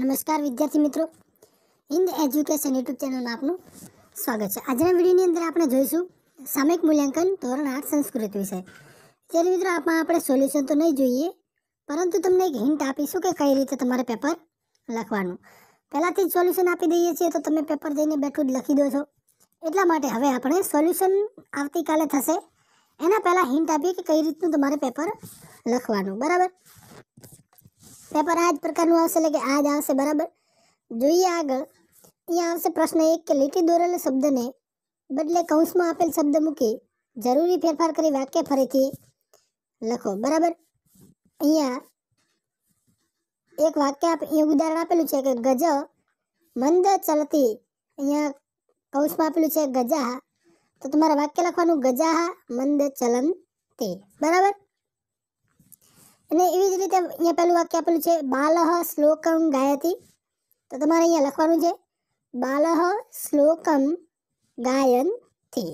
નમસ્કાર વિદ્યાર્થી મિત્રો હિન્દ એજ્યુકેશન યુટ્યુબ ચેનલમાં આપનું સ્વાગત છે આજના વિડીયોની અંદર આપણે જોઈશું સામયિક મૂલ્યાંકન ધોરણ આઠ સંસ્કૃત વિષય ત્યારે મિત્રો આપમાં આપણે સોલ્યુશન તો નહીં જોઈએ પરંતુ તમને એક હિન્ટ આપીશું કે કઈ રીતે તમારે પેપર લખવાનું પહેલાંથી જ સોલ્યુશન આપી દઈએ છીએ તો તમે પેપર જઈને બેઠું જ લખી દો છો એટલા માટે હવે આપણે સોલ્યુશન આવતીકાલે થશે એના પહેલાં હિન્ટ આપીએ કે કઈ રીતનું તમારે પેપર લખવાનું બરાબર अपराध प्रकार आज आवश्य जो आग अँ प्रश्न एक के लीटी दौरेल शब्द ने बदले कौंस में आप शब्द मूके जरूरी फेरफार कर वाक्य फरी लखो बराबर अँ एक वक्य आप उदाहरण आपेलू है कि गज मंद चलती अँ कौश में आपेलू है गजा तो तुम्हारा वाक्य लखवा गजा मंद चलन बराबर અને એવી જ રીતે અહીંયા પહેલું વાક્ય આપેલું છે બાલહ શ્લોકમ ગાયતી તો તમારે અહીંયા લખવાનું છે બાલહ શ્લોકમ ગાયનથી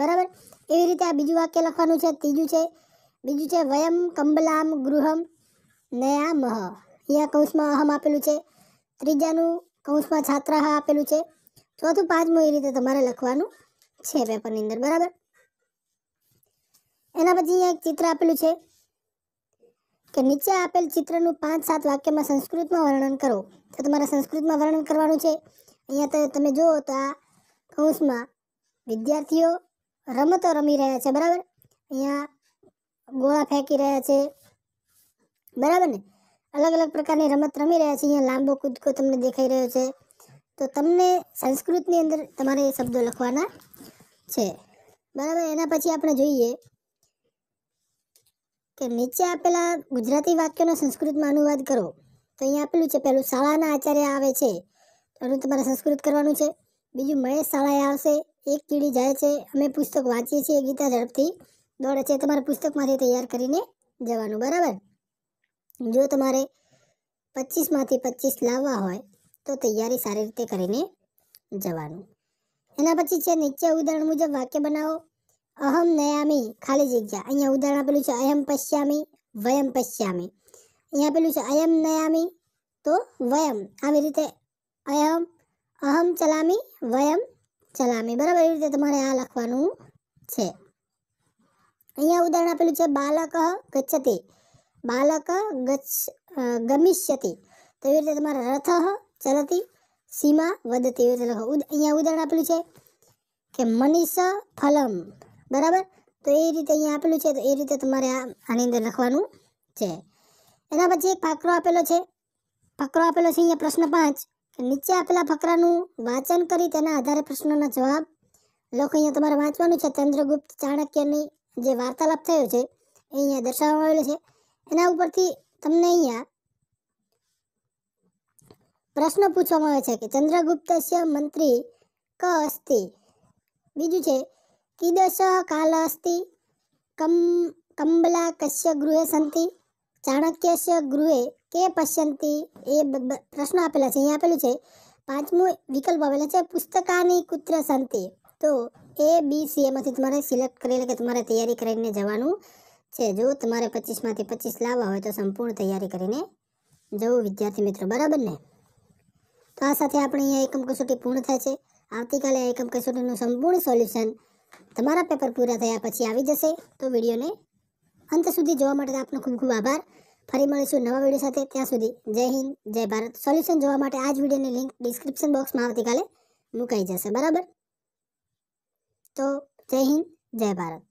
બરાબર એવી રીતે આ બીજું વાક્ય લખવાનું છે ત્રીજું છે બીજું છે વયમ કંબલામ ગૃહમ નયામહ અહીંયા કૌંસમાં અહમ આપેલું છે ત્રીજાનું કૌંસમાં છાત્રાહ આપેલું છે ચોથું પાંચમું એ રીતે તમારે લખવાનું છે પેપરની અંદર બરાબર એના પછી અહીંયા એક ચિત્ર આપેલું છે કે નીચે આપેલ ચિત્રનું પાંચ સાત વાક્યમાં સંસ્કૃતમાં વર્ણન કરો તો તમારે સંસ્કૃતમાં વર્ણન કરવાનું છે અહીંયા તો તમે જુઓ તો આ કૌંસમાં વિદ્યાર્થીઓ રમતો રમી રહ્યા છે બરાબર અહીંયા ગોળા ફેંકી રહ્યા છે બરાબર ને અલગ અલગ પ્રકારની રમત રમી રહ્યા છે અહીંયા લાંબો કૂદકો તમને દેખાઈ રહ્યો છે તો તમને સંસ્કૃતની અંદર તમારે શબ્દો લખવાના છે બરાબર એના પછી આપણે જોઈએ કે નીચે આપેલા ગુજરાતી વાક્યોનો સંસ્કૃતમાં અનુવાદ કરો તો અહીંયા આપેલું છે પહેલું શાળાના આચાર્ય આવે છે એનું તમારે સંસ્કૃત કરવાનું છે બીજું મહેશ શાળાએ આવશે એક કીડી જાય છે અમે પુસ્તક વાંચીએ છીએ ગીતા ઝડપથી દોડે છે તમારે પુસ્તકમાંથી તૈયાર કરીને જવાનું બરાબર જો તમારે પચીસમાંથી પચીસ લાવવા હોય તો તૈયારી સારી રીતે કરીને જવાનું એના પછી છે નીચે ઉદાહરણ મુજબ વાક્ય બનાવો અહમ નયામી ખાલી જગ્યા અહીંયા ઉદાહરણ આપેલું છે અયમ પશ્યામી વયમ પશ્યામી અહીંયા આપેલું છે અયમ નયામી તો વયમ આવી રીતે અયમ અહમ ચલામી વયમ ચલામી બરાબર એવી રીતે તમારે આ લખવાનું છે અહીંયા ઉદાહરણ આપેલું છે બાલક ગચ્છતિ બાલક ગચ્છ ગમિષ્યતિ તો એવી રીતે તમારે રથ ચલતી સીમા વધતી એવી રીતે લખો અહીંયા ઉદાહરણ આપેલું છે કે મનીષ ફલમ બરાબર તો એ રીતે અહીંયા આપેલું છે તો એ રીતે તમારે આની અંદર લખવાનું છે એના પછી એક ફકરો આપેલો છે ફકરો આપેલો છે અહીંયા પ્રશ્ન પાંચ નીચે આપેલા ફકરાનું વાંચન કરી તેના આધારે પ્રશ્નોના જવાબ લખો અહીંયા તમારે વાંચવાનું છે ચંદ્રગુપ્ત ચાણક્યની જે વાર્તાલાપ થયો છે એ અહીંયા દર્શાવવામાં આવેલો છે એના ઉપરથી તમને અહીંયા પ્રશ્ન પૂછવામાં આવે છે કે ચંદ્રગુપ્તસ્ય મંત્રી ક અસ્તિ બીજું છે કિદશઃ કાલ અસ્તિ કમ કંબલા કશ્ય ગૃહે સંતિ ચાણક્યસ્ય ગૃહે કે પશ્યંતી એ પ્રશ્ન આપેલા છે અહીંયા આપેલું છે પાંચમું વિકલ્પ આવેલો છે પુસ્તકાની કુત્ર સંતિ તો એ બી સી એમાંથી તમારે સિલેક્ટ કરેલા કે તમારે તૈયારી કરીને જવાનું છે જો તમારે પચીસમાંથી પચીસ લાવવા હોય તો સંપૂર્ણ તૈયારી કરીને જવું વિદ્યાર્થી મિત્રો બરાબર ને તો આ સાથે આપણે અહીંયા એકમ કસોટી પૂર્ણ થાય છે આવતીકાલે એકમ કસોટીનું સંપૂર્ણ સોલ્યુશન તમારા પેપર પૂરા થયા પછી આવી જશે તો વિડીયોને અંત સુધી જોવા માટે આપનો ખૂબ ખૂબ આભાર ફરી મળીશું નવા વિડીયો સાથે ત્યાં સુધી જય હિન્દ જય ભારત સોલ્યુશન જોવા માટે આ જ વિડીયોની લિંક ડિસ્ક્રિપ્શન બોક્સમાં આવતીકાલે મુકાઈ જશે બરાબર તો જય હિન્દ જય ભારત